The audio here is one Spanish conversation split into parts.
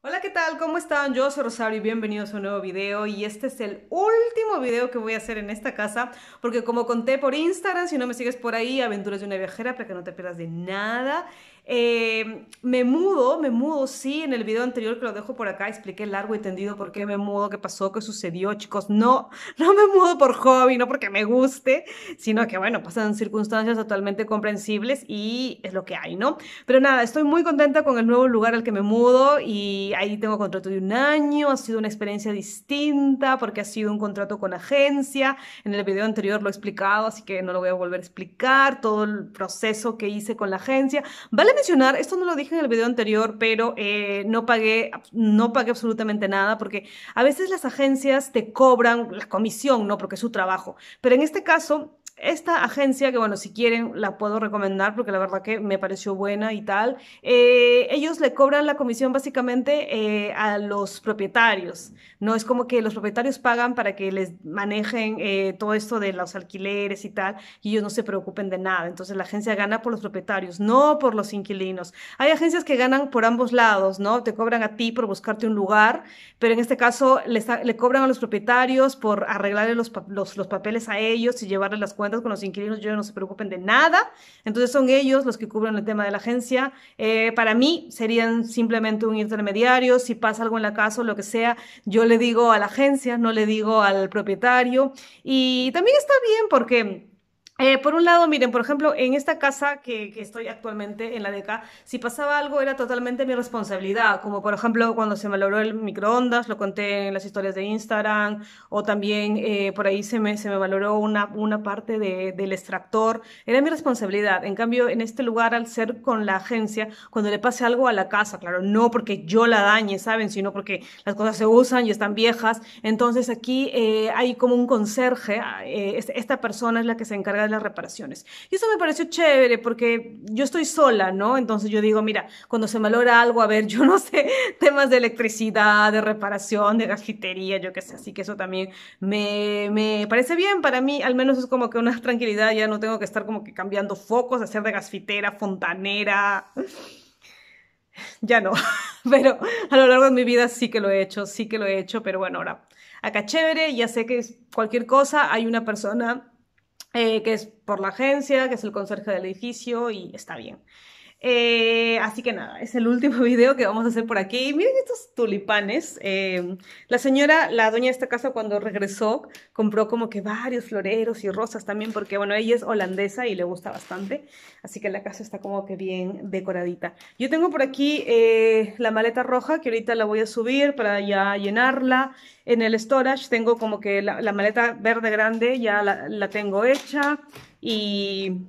Hola, ¿qué tal? ¿Cómo están? Yo soy Rosario y bienvenidos a un nuevo video y este es el último video que voy a hacer en esta casa porque como conté por Instagram, si no me sigues por ahí, Aventuras de una viajera para que no te pierdas de nada, eh, me mudo, me mudo, sí, en el video anterior que lo dejo por acá expliqué largo y tendido por qué me mudo, qué pasó, qué sucedió, chicos. No, no me mudo por hobby, no porque me guste, sino que bueno, pasan circunstancias totalmente comprensibles y es lo que hay, ¿no? Pero nada, estoy muy contenta con el nuevo lugar al que me mudo y ahí tengo contrato de un año, ha sido una experiencia distinta porque ha sido un contrato con agencia, en el video anterior lo he explicado, así que no lo voy a volver a explicar, todo el proceso que hice con la agencia. Vale mencionar, esto no lo dije en el video anterior, pero eh, no, pagué, no pagué absolutamente nada porque a veces las agencias te cobran la comisión, ¿no? Porque es su trabajo. Pero en este caso, esta agencia, que bueno, si quieren la puedo recomendar porque la verdad que me pareció buena y tal, eh, ellos le cobran la comisión básicamente eh, a los propietarios, ¿no? Es como que los propietarios pagan para que les manejen eh, todo esto de los alquileres y tal, y ellos no se preocupen de nada. Entonces la agencia gana por los propietarios, no por los inquilinos. Hay agencias que ganan por ambos lados, ¿no? Te cobran a ti por buscarte un lugar, pero en este caso le, cobran a los propietarios por arreglarle los, los papeles a ellos y llevarle las cuentas con los inquilinos, yo no se preocupen de nada. Entonces son ellos los que cubren el tema de la agencia. Eh, para mí serían simplemente un intermediario. Si pasa algo en la casa o lo que sea, yo le digo a la agencia, no le digo al propietario. Y también está bien porque eh, por un lado, miren, por ejemplo, en esta casa que, estoy actualmente en la DECA, si pasaba algo era totalmente mi responsabilidad, como por ejemplo cuando se valoró el microondas, lo conté en las historias de Instagram, o también eh, por ahí se me, se me valoró una, una parte del extractor, era mi responsabilidad. En cambio, en este lugar, al ser con la agencia, cuando le pase algo a la casa, claro, no porque yo la dañe, ¿saben? Sino porque las cosas se usan y están viejas. Entonces aquí eh, hay como un conserje, esta persona es la que se encarga las reparaciones. Y eso me pareció chévere porque yo estoy sola, ¿no? Entonces yo digo, mira, cuando se valora algo, a ver, yo no sé, temas de electricidad, de reparación, de gasfitería, yo qué sé, así que eso también me, me parece bien, para mí al menos es como que una tranquilidad, ya no tengo que estar como que cambiando focos, hacer de gasfitera, fontanera ya no, pero a lo largo de mi vida sí que lo he hecho, sí que lo he hecho, pero bueno, ahora acá chévere, ya sé que cualquier cosa hay una persona eh, que es por la agencia, que es el conserje del edificio y está bien. Eh, así que nada, es el último video que vamos a hacer por aquí. Miren estos tulipanes. Eh, la señora, la dueña de esta casa, cuando regresó, compró como que varios floreros y rosas también, porque bueno, ella es holandesa y le gusta bastante. Así que la casa está como que bien decoradita. Yo tengo por aquí eh, la maleta roja, que ahorita la voy a subir para ya llenarla. En el storage tengo como que la, maleta verde grande, ya la tengo hecha. Y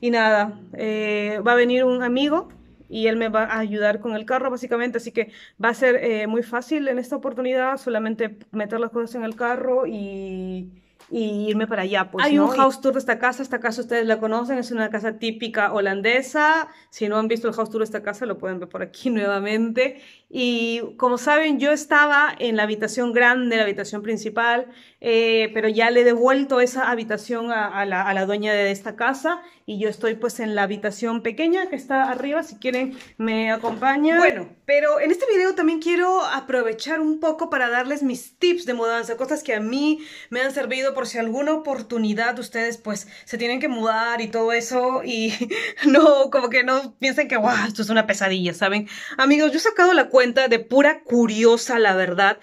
y nada, eh, va a venir un amigo y él me va a ayudar con el carro básicamente, así que va a ser eh, muy fácil en esta oportunidad solamente meter las cosas en el carro y, irme para allá. Pues, Hay un house tour de esta casa, esta casa ustedes la conocen, es una casa típica holandesa, si no han visto el house tour de esta casa lo pueden ver por aquí nuevamente. Y como saben, yo estaba en la habitación grande, la habitación principal, eh, pero ya le he devuelto esa habitación a la dueña de esta casa y yo estoy pues en la habitación pequeña que está arriba, si quieren me acompañan. Bueno, pero en este video también quiero aprovechar un poco para darles mis tips de mudanza, cosas que a mí me han servido por si alguna oportunidad ustedes pues se tienen que mudar y todo eso y no, como que no piensen que wow, esto es una pesadilla, ¿saben? Amigos, yo he sacado la cuenta de pura curiosa, la verdad.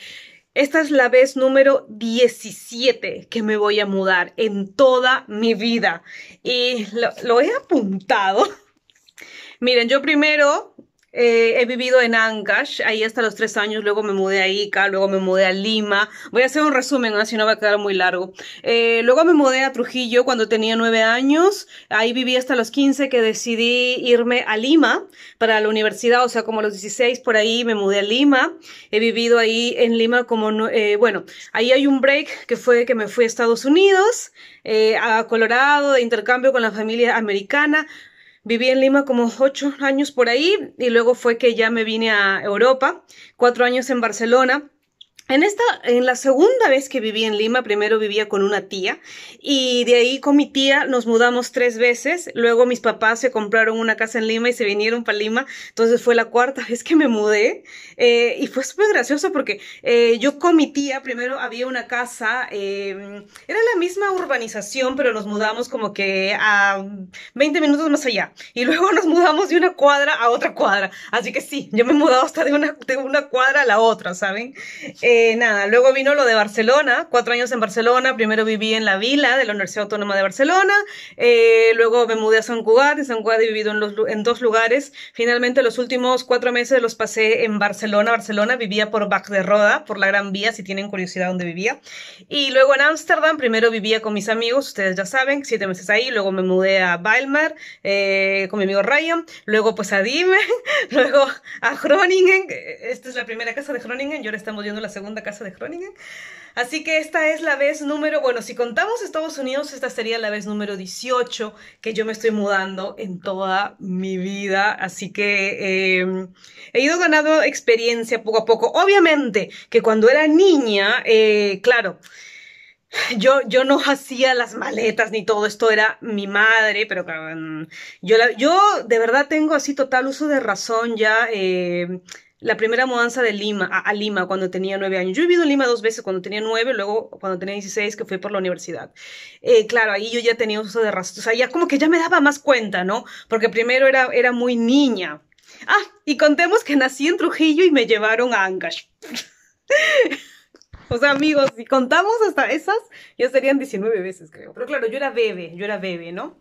Esta es la vez número 17 que me voy a mudar en toda mi vida. Y lo, he apuntado. Miren, yo primero eh, he vivido en Ancash, ahí hasta los tres años, luego me mudé a Ica, luego me mudé a Lima. Voy a hacer un resumen, así no va a quedar muy largo. Eh, luego me mudé a Trujillo cuando tenía nueve años, ahí viví hasta los 15 que decidí irme a Lima para la universidad, o sea, como los 16 por ahí me mudé a Lima. He vivido ahí en Lima como, eh, bueno, ahí hay un break que fue que me fui a Estados Unidos, eh, a Colorado, de intercambio con la familia americana. Viví en Lima como ocho años por ahí y luego fue que ya me vine a Europa, cuatro años en Barcelona en esta, en la segunda vez que viví en Lima, primero vivía con una tía y de ahí con mi tía nos mudamos tres veces. Luego mis papás se compraron una casa en Lima y se vinieron para Lima. Entonces fue la cuarta vez que me mudé eh, y fue súper gracioso porque eh, yo con mi tía primero había una casa, em, era la misma urbanización, pero nos mudamos como que a 20 minutos más allá y luego nos mudamos de una cuadra a otra cuadra. Así que sí, yo me he mudado hasta de una, de una cuadra a la otra, ¿saben? Eh, nada, luego vino lo de Barcelona, cuatro años en Barcelona, primero viví en la vila de la Universidad Autónoma de Barcelona, eh, luego me mudé a San Cugat, en San Cugat he vivido en, los, en, dos lugares, finalmente los últimos cuatro meses los pasé en Barcelona, Barcelona vivía por Bac de Roda, por la Gran Vía, si tienen curiosidad dónde vivía, y luego en Ámsterdam, primero vivía con mis amigos, ustedes ya saben, siete meses ahí, luego me mudé a Weimar eh, con mi amigo Ryan, luego pues a Dime, luego a Groningen, esta es la primera casa de Groningen, y ahora estamos viendo la segunda segunda casa de Groningen. Así que esta es la vez número, bueno, si contamos Estados Unidos, esta sería la vez número 18 que yo me estoy mudando en toda mi vida. Así que em, he ido ganando experiencia poco a poco. Obviamente que cuando era niña, eh, claro. Yo, yo, no hacía las maletas ni todo esto, era mi madre, pero em, yo, yo de verdad tengo así total uso de razón ya. Eh, la primera mudanza de Lima a, Lima cuando tenía nueve años. Yo he vivido en Lima dos veces, cuando tenía nueve, luego cuando tenía dieciséis, que fui por la universidad. Eh, claro, ahí yo ya tenía uso de razón, o sea, ya como que ya me daba más cuenta, ¿no? Porque primero era, era muy niña. Ah, y contemos que nací en Trujillo y me llevaron a Ancash. O sea, amigos, si contamos hasta esas, ya serían diecinueve veces, creo. Pero claro, yo era bebé, yo era bebé, ¿no?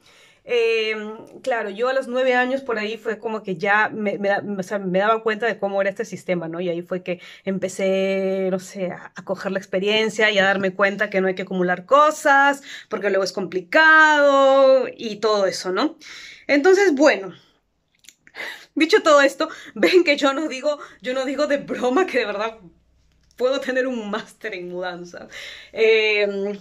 Em, claro, yo a los nueve años por ahí fue como que ya me, daba cuenta de cómo era este sistema, ¿no? Y ahí fue que empecé, no sé, a, coger la experiencia y a darme cuenta que no hay que acumular cosas, porque luego es complicado y todo eso, ¿no? Entonces, bueno. Dicho todo esto, ven que yo no digo, yo no digo de broma que de verdad puedo tener un máster en mudanza. Em,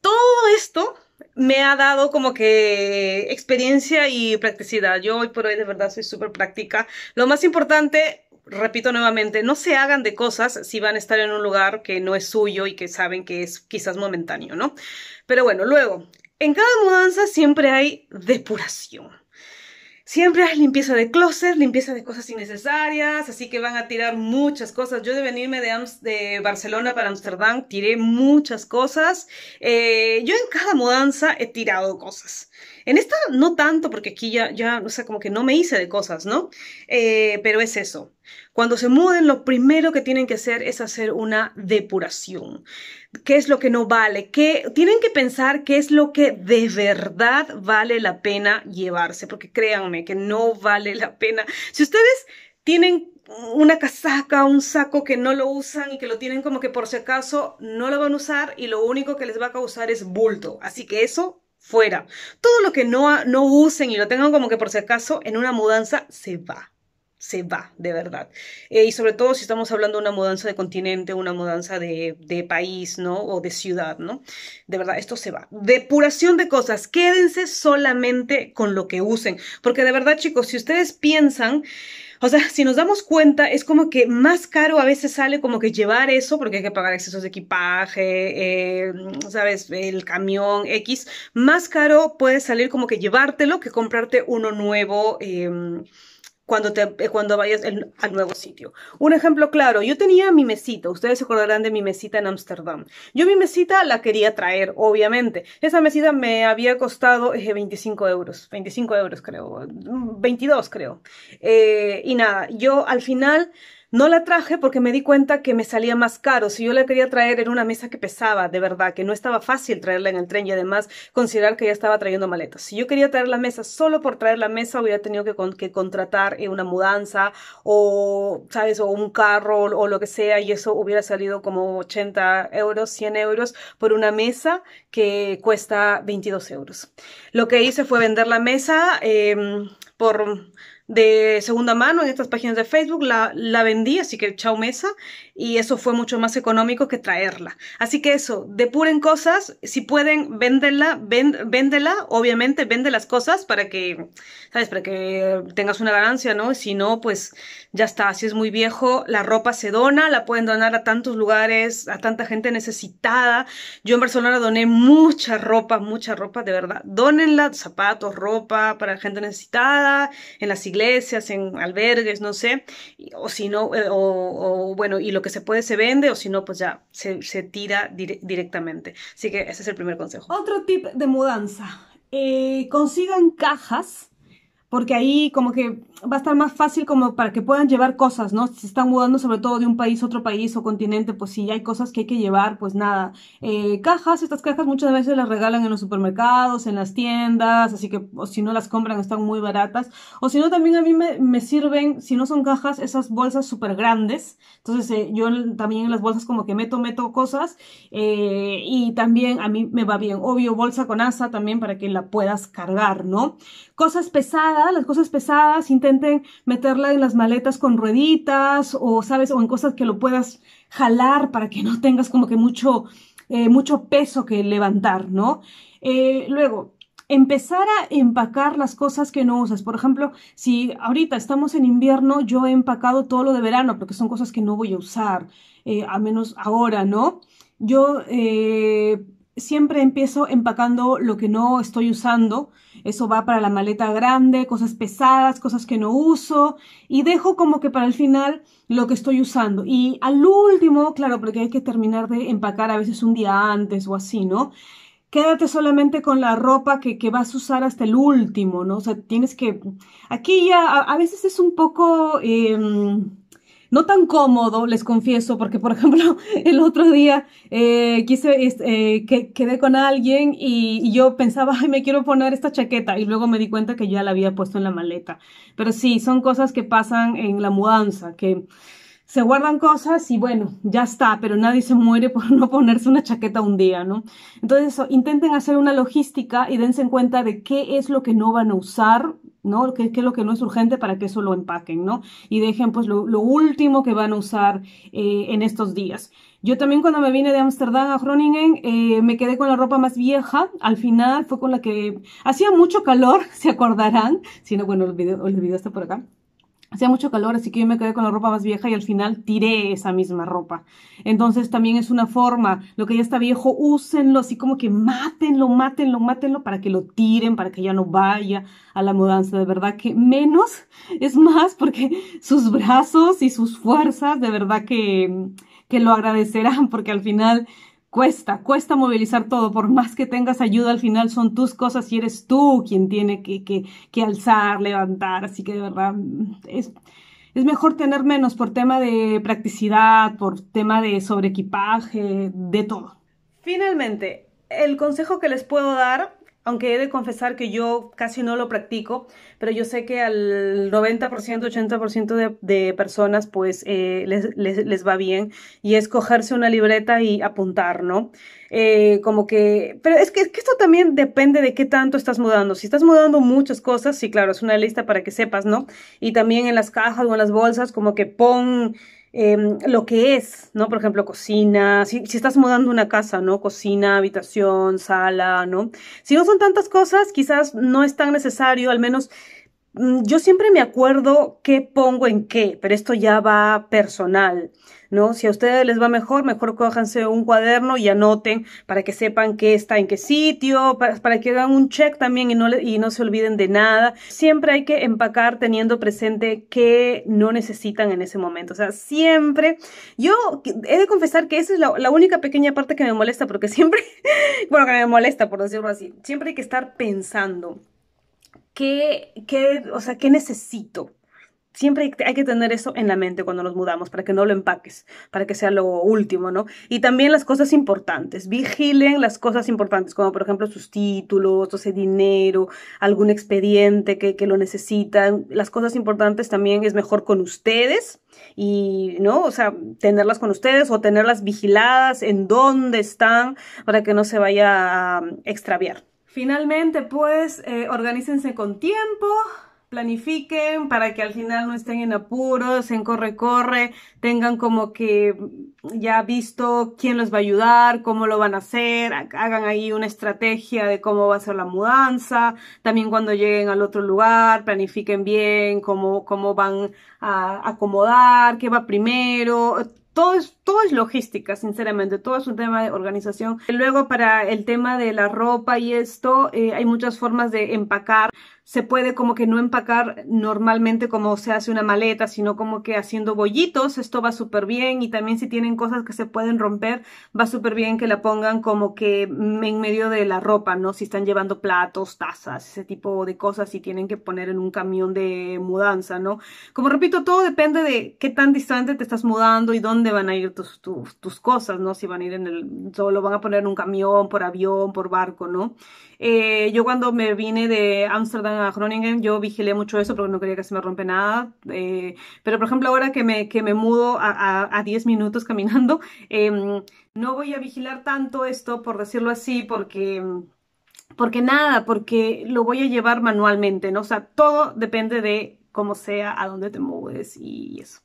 todo esto me ha dado como que experiencia y practicidad. Yo hoy por hoy de verdad soy súper práctica. Lo más importante, repito nuevamente, no se hagan de cosas si van a estar en un lugar que no es suyo y que saben que es quizás momentáneo, ¿no? Pero bueno, luego, en cada mudanza siempre hay depuración. Siempre hay limpieza de closet, limpieza de cosas innecesarias, así que van a tirar muchas cosas. Yo de venirme de, Barcelona para Amsterdam tiré muchas cosas. Eh, yo en cada mudanza he tirado cosas. En esta no tanto, porque aquí ya, ya, o sea, como que no me hice de cosas, ¿no? Eh, pero es eso. Cuando se muden, lo primero que tienen que hacer es hacer una depuración. ¿Qué es lo que no vale? ¿Qué? Tienen que pensar qué es lo que de verdad vale la pena llevarse, porque créanme que no vale la pena. Si ustedes tienen una casaca, un saco que no lo usan y que lo tienen como que por si acaso no lo van a usar y lo único que les va a causar es bulto. Así que eso fuera. Todo lo que no, no usen y lo tengan como que por si acaso en una mudanza se va se va, de verdad. Eh, y sobre todo si estamos hablando de una mudanza de continente, una mudanza de, país, ¿no? O de ciudad, ¿no? De verdad, esto se va. Depuración de cosas, quédense solamente con lo que usen, porque de verdad, chicos, si ustedes piensan... O sea, si nos damos cuenta, es como que más caro a veces sale como que llevar eso, porque hay que pagar excesos de equipaje, eh, sabes, el camión X, más caro puede salir como que llevártelo que comprarte uno nuevo. Eh, cuando, te, eh, cuando vayas al nuevo sitio. Un ejemplo claro, yo tenía mi mesita, ustedes se acordarán de mi mesita en Ámsterdam. Yo mi mesita la quería traer, obviamente. Esa mesita me había costado eh, 25 euros, 25 euros creo, 22 creo. Eh, y nada, yo al final no la traje porque me di cuenta que me salía más caro. Si yo la quería traer era una mesa que pesaba, de verdad, que no estaba fácil traerla en el tren y además considerar que ya estaba trayendo maletas. Si yo quería traer la mesa solo por traer la mesa hubiera tenido que, contratar eh, una mudanza o, ¿sabes? O un carro o, lo que sea y eso hubiera salido como 80 euros, 100 euros por una mesa que cuesta 22 euros. Lo que hice fue vender la mesa em, por de segunda mano en estas páginas de Facebook, la, la vendí, así que chao mesa, y eso fue mucho más económico que traerla. Así que eso, depuren cosas, si pueden, véndela, véndela, obviamente vende las cosas para que, ¿sabes? Para que tengas una ganancia, ¿no? Si no, pues ya está, si es muy viejo, la ropa se dona, la pueden donar a tantos lugares, a tanta gente necesitada. Yo en Barcelona doné mucha ropa, mucha ropa, de verdad. Donenla, zapatos, ropa para gente necesitada, en las iglesias iglesias, en albergues, no sé, o si no, eh, o, bueno, y lo que se puede se vende, o si no, pues ya se, tira directamente. Así que ese es el primer consejo. Otro tip de mudanza, eh, consigan cajas porque ahí como que va a estar más fácil como para que puedan llevar cosas, ¿no? Si se están mudando sobre todo de un país a otro país o continente, pues si hay cosas que hay que llevar, pues nada. Eh, cajas, estas cajas muchas veces las regalan en los supermercados, en las tiendas, así que o si no las compran están muy baratas. O si no, también a mí me, sirven, si no son cajas, esas bolsas súper grandes. Entonces eh, yo también en las bolsas como que meto, meto cosas eh, y también a mí me va bien. Obvio, bolsa con asa también para que la puedas cargar, ¿no? cosas pesadas, las cosas pesadas, intenten meterla en las maletas con rueditas o, ¿sabes? O en cosas que lo puedas jalar para que no tengas como que mucho, eh, mucho peso que levantar, ¿no? Eh, luego, empezar a empacar las cosas que no usas. Por ejemplo, si ahorita estamos en invierno, yo he empacado todo lo de verano porque son cosas que no voy a usar, eh, a menos ahora, ¿no? Yo eh, siempre empiezo empacando lo que no estoy usando. Eso va para la maleta grande, cosas pesadas, cosas que no uso. Y dejo como que para el final lo que estoy usando. Y al último, claro, porque hay que terminar de empacar a veces un día antes o así, ¿no? Quédate solamente con la ropa que, vas a usar hasta el último, ¿no? O sea, tienes que... Aquí ya a, veces es un poco... Em, no tan cómodo, les confieso, porque por ejemplo el otro día eh, quise, eh, que, quedé con alguien y, yo pensaba, ay, me quiero poner esta chaqueta y luego me di cuenta que ya la había puesto en la maleta. Pero sí, son cosas que pasan en la mudanza, que se guardan cosas y bueno, ya está, pero nadie se muere por no ponerse una chaqueta un día, ¿no? Entonces, intenten hacer una logística y dense en cuenta de qué es lo que no van a usar ¿no? ¿Qué, es lo que no es urgente para que eso lo empaquen, ¿no? Y dejen pues lo, último que van a usar eh, en estos días. Yo también cuando me vine de Amsterdam a Groningen eh, me quedé con la ropa más vieja. Al final fue con la que hacía mucho calor, se acordarán. Si no, bueno, el video, el video está por acá hacía mucho calor, así que yo me quedé con la ropa más vieja y al final tiré esa misma ropa. Entonces también es una forma, lo que ya está viejo, úsenlo, así como que mátenlo, mátenlo, mátenlo para que lo tiren, para que ya no vaya a la mudanza. De verdad que menos es más porque sus brazos y sus fuerzas, de verdad que, que lo agradecerán porque al final cuesta, cuesta movilizar todo, por más que tengas ayuda, al final son tus cosas y eres tú quien tiene que, alzar, levantar, así que de verdad es, es, mejor tener menos por tema de practicidad, por tema de sobre equipaje, de todo. Finalmente, el consejo que les puedo dar aunque he de confesar que yo casi no lo practico, pero yo sé que al 90%, 80% de, de personas pues eh, les, les, les, va bien y es cogerse una libreta y apuntar, ¿no? Eh, como que, pero es que, es que, esto también depende de qué tanto estás mudando. Si estás mudando muchas cosas, sí, claro, es una lista para que sepas, ¿no? Y también en las cajas o en las bolsas, como que pon Em, lo que es, ¿no? Por ejemplo, cocina, si, si, estás mudando una casa, ¿no? Cocina, habitación, sala, ¿no? Si no son tantas cosas, quizás no es tan necesario, al menos Mm, yo siempre me acuerdo qué pongo en qué, pero esto ya va personal, ¿no? Si a ustedes les va mejor, mejor cójanse un cuaderno y anoten para que sepan qué está en qué sitio, para, que hagan un check también y no, se olviden de nada. Siempre hay que empacar teniendo presente qué no necesitan en ese momento. O sea, siempre, yo he de confesar que esa es la, la única pequeña parte que me molesta, porque siempre, bueno, que me molesta, por decirlo así, siempre hay que estar pensando. ¿Qué, qué, o sea, ¿qué necesito? Siempre hay que tener eso en la mente cuando nos mudamos, para que no lo empaques, para que sea lo último, ¿no? Y también las cosas importantes, vigilen las cosas importantes, como por ejemplo sus títulos, o dinero, algún expediente que, que lo necesitan. Las cosas importantes también es mejor con ustedes y, ¿no? O sea, tenerlas con ustedes o tenerlas vigiladas en dónde están para que no se vaya a extraviar. Finalmente, pues, eh, organícense con tiempo, planifiquen para que al final no estén en apuros, en corre-corre, tengan como que ya visto quién los va a ayudar, cómo lo van a hacer, hagan ahí una estrategia de cómo va a ser la mudanza, también cuando lleguen al otro lugar, planifiquen bien cómo, cómo van a acomodar, qué va primero, todo es todo es logística, sinceramente, todo es un tema de organización. Luego para el tema de la ropa y esto, eh, hay muchas formas de empacar. Se puede como que no empacar normalmente como se hace una maleta, sino como que haciendo bollitos, esto va súper bien. Y también si tienen cosas que se pueden romper, va súper bien que la pongan como que en medio de la ropa, ¿no? Si están llevando platos, tazas, ese tipo de cosas, si tienen que poner en un camión de mudanza, ¿no? Como repito, todo depende de qué tan distante te estás mudando y dónde van a ir tus, cosas, ¿no? Si van a ir en el, solo van a poner en un camión, por avión, por barco, ¿no? Eh, yo cuando me vine de Ámsterdam a Groningen, yo vigilé mucho eso porque no quería que se me rompe nada. Eh, pero, por ejemplo, ahora que me, que me mudo a, a, 10 minutos caminando, em, no voy a vigilar tanto esto, por decirlo así, porque... Porque nada, porque lo voy a llevar manualmente, ¿no? O sea, todo depende de cómo sea, a dónde te mueves y eso.